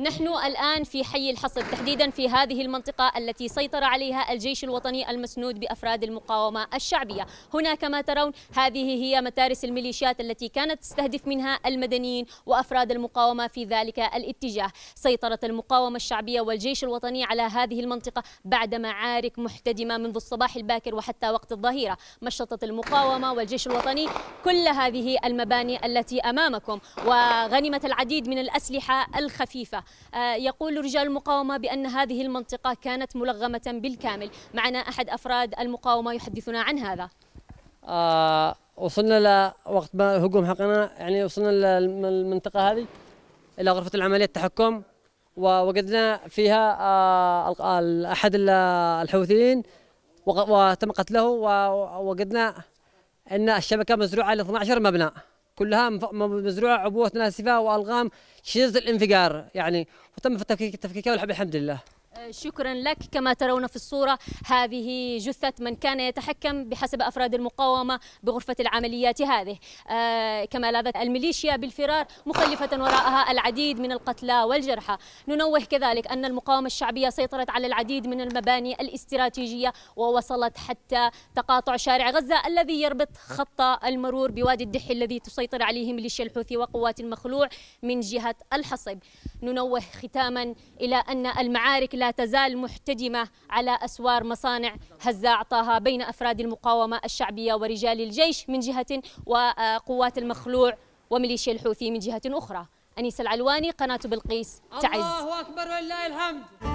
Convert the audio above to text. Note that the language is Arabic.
نحن الآن في حي الحصر تحديدا في هذه المنطقة التي سيطر عليها الجيش الوطني المسنود بأفراد المقاومة الشعبية هنا كما ترون هذه هي متارس الميليشيات التي كانت تستهدف منها المدنيين وأفراد المقاومة في ذلك الاتجاه سيطرت المقاومة الشعبية والجيش الوطني على هذه المنطقة بعد معارك محتدمة منذ الصباح الباكر وحتى وقت الظهيرة مشطت المقاومة والجيش الوطني كل هذه المباني التي أمامكم وغنمت العديد من الأسلحة الخفيفة آه، يقول رجال المقاومة بأن هذه المنطقة كانت ملغمة بالكامل معنا أحد أفراد المقاومة يحدثنا عن هذا آه وصلنا لوقت ما هجوم حقنا يعني وصلنا للمنطقة هذه إلى غرفة العملية التحكم ووجدنا فيها آه أحد الحوثيين وتم قتله ووجدنا أن الشبكة مزروعة ل 12 مبنى كلها مزروعه عبوات ناسفه والغام شذ الانفجار يعني وتم تفكيكها والحمد لله آه، شكرا لك كما ترون في الصورة هذه جثة من كان يتحكم بحسب أفراد المقاومة بغرفة العمليات هذه آه، كما لاذت الميليشيا بالفرار مخلفة وراءها العديد من القتلى والجرحى ننوه كذلك أن المقاومة الشعبية سيطرت على العديد من المباني الاستراتيجية ووصلت حتى تقاطع شارع غزة الذي يربط خط المرور بوادي الدحي الذي تسيطر عليه ميليشيا الحوثي وقوات المخلوع من جهة الحصب ننوه ختاما إلى أن المعارك لا تزال محتدمة على أسوار مصانع هزاع طه بين أفراد المقاومة الشعبية ورجال الجيش من جهة وقوات المخلوع وميليشيا الحوثي من جهة أخرى أنيس العلواني قناة بلقيس تعز الله أكبر ولله الحمد